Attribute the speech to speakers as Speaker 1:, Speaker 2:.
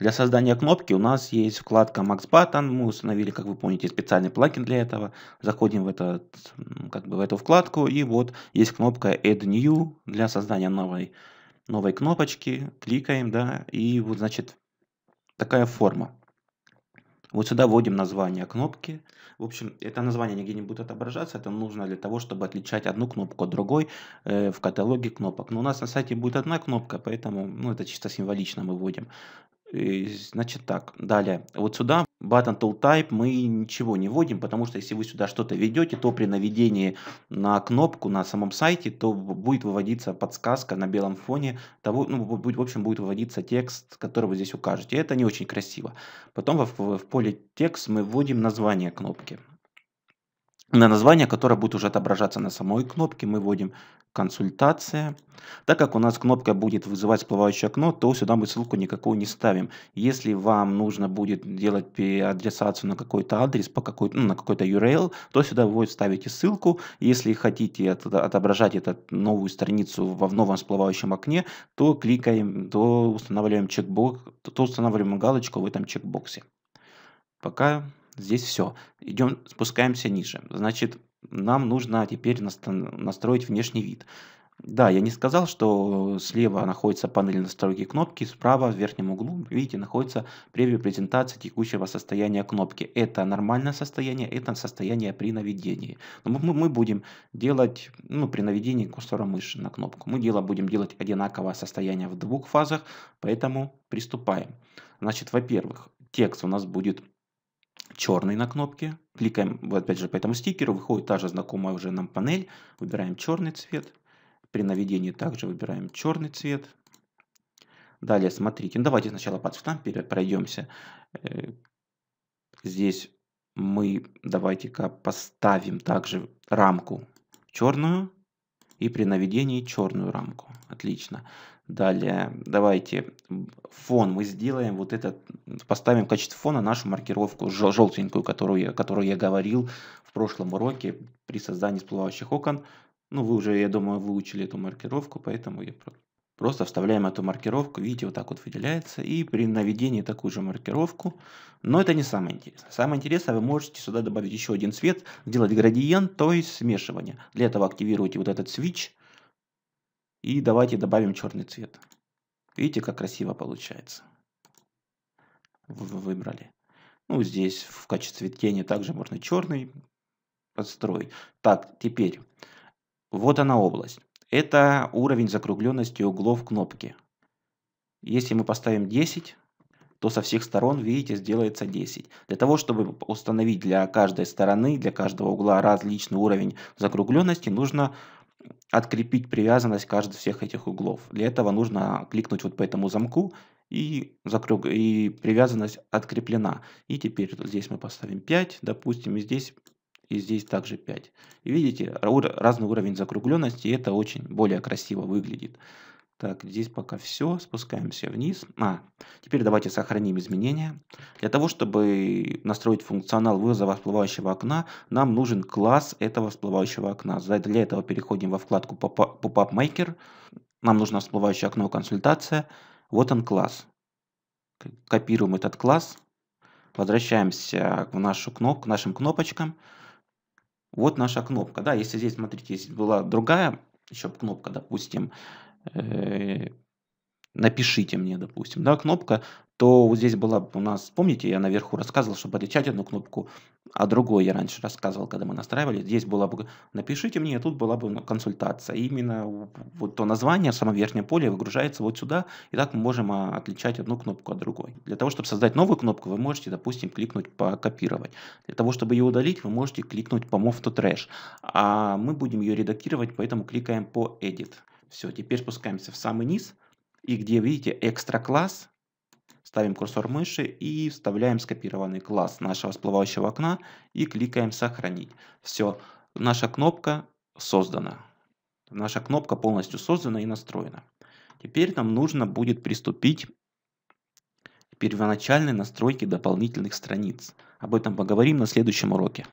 Speaker 1: Для создания кнопки у нас есть вкладка Max Button. Мы установили, как вы помните, специальный плагин для этого. Заходим в, этот, как бы в эту вкладку. И вот есть кнопка Add New для создания новой, новой кнопочки. Кликаем, да, и вот, значит, такая форма. Вот сюда вводим название кнопки. В общем, это название нигде не будет отображаться. Это нужно для того, чтобы отличать одну кнопку от другой э, в каталоге кнопок. Но у нас на сайте будет одна кнопка, поэтому ну, это чисто символично мы вводим. Э, значит так, далее. Вот сюда button tool type мы ничего не вводим, потому что если вы сюда что-то ведете, то при наведении на кнопку на самом сайте, то будет выводиться подсказка на белом фоне того, ну, будет, в общем, будет выводиться текст, который вы здесь укажете. Это не очень красиво. Потом в, в, в поле текст мы вводим название кнопки на название, которое будет уже отображаться на самой кнопке, мы вводим «Консультация». Так как у нас кнопка будет вызывать всплывающее окно, то сюда мы ссылку никакую не ставим. Если вам нужно будет делать переадресацию на какой-то адрес, по какой ну, на какой-то URL, то сюда вы ставите ссылку. Если хотите отображать эту новую страницу во в новом всплывающем окне, то кликаем, то устанавливаем, чекбок, то устанавливаем галочку в этом чекбоксе. Пока Здесь все. Идем, спускаемся ниже. Значит, нам нужно теперь настроить внешний вид. Да, я не сказал, что слева находится панель настройки кнопки, справа в верхнем углу, видите, находится превью презентации текущего состояния кнопки. Это нормальное состояние, это состояние при наведении. Но мы, мы будем делать, ну, при наведении курсора мыши на кнопку, мы дело будем делать одинаковое состояние в двух фазах, поэтому приступаем. Значит, во-первых, текст у нас будет черный на кнопке, кликаем, опять же, по этому стикеру, выходит та же знакомая уже нам панель, выбираем черный цвет, при наведении также выбираем черный цвет. Далее смотрите, ну, давайте сначала по цветам пройдемся. Э, здесь мы давайте-ка поставим также рамку черную и при наведении черную рамку. Отлично. Далее, давайте фон мы сделаем, вот этот, поставим в качестве фона нашу маркировку жел желтенькую, которую, которую я говорил в прошлом уроке при создании всплывающих окон. Ну, вы уже, я думаю, выучили эту маркировку, поэтому я просто вставляем эту маркировку, видите, вот так вот выделяется, и при наведении такую же маркировку. Но это не самое интересное. Самое интересное, вы можете сюда добавить еще один цвет, сделать градиент, то есть смешивание. Для этого активируйте вот этот switch, и давайте добавим черный цвет. Видите, как красиво получается. Вы выбрали. Ну, здесь в качестве тени также можно черный подстроить. Так, теперь. Вот она область. Это уровень закругленности углов кнопки. Если мы поставим 10, то со всех сторон, видите, сделается 10. Для того, чтобы установить для каждой стороны, для каждого угла различный уровень закругленности, нужно открепить привязанность каждого всех этих углов. Для этого нужно кликнуть вот по этому замку и, закруг... и привязанность откреплена. И теперь здесь мы поставим 5, допустим, и здесь, и здесь также 5. И видите, разный уровень закругленности, и это очень более красиво выглядит. Так, здесь пока все, спускаемся вниз. А, теперь давайте сохраним изменения. Для того, чтобы настроить функционал вызова всплывающего окна, нам нужен класс этого всплывающего окна. Для этого переходим во вкладку Pop-up Maker. Нам нужно всплывающее окно «Консультация». Вот он класс. Копируем этот класс. Возвращаемся в нашу кнопку, к нашим кнопочкам. Вот наша кнопка. Да, если здесь, смотрите, здесь была другая еще кнопка, допустим, Э, напишите мне, допустим, да, кнопка, то вот здесь была у нас, помните, я наверху рассказывал, чтобы отличать одну кнопку а другой я раньше рассказывал, когда мы настраивали. Здесь была бы «Напишите мне», а тут была бы ну, консультация. И именно вот то название, самое верхнее поле выгружается вот сюда, и так мы можем а, отличать одну кнопку от другой. Для того, чтобы создать новую кнопку, вы можете, допустим, кликнуть по «Копировать». Для того, чтобы ее удалить, вы можете кликнуть по «Move to Trash». А мы будем ее редактировать, поэтому кликаем по «Edit». Все, теперь спускаемся в самый низ. И где видите экстра класс, ставим курсор мыши и вставляем скопированный класс нашего всплывающего окна и кликаем сохранить. Все, наша кнопка создана. Наша кнопка полностью создана и настроена. Теперь нам нужно будет приступить к первоначальной настройке дополнительных страниц. Об этом поговорим на следующем уроке.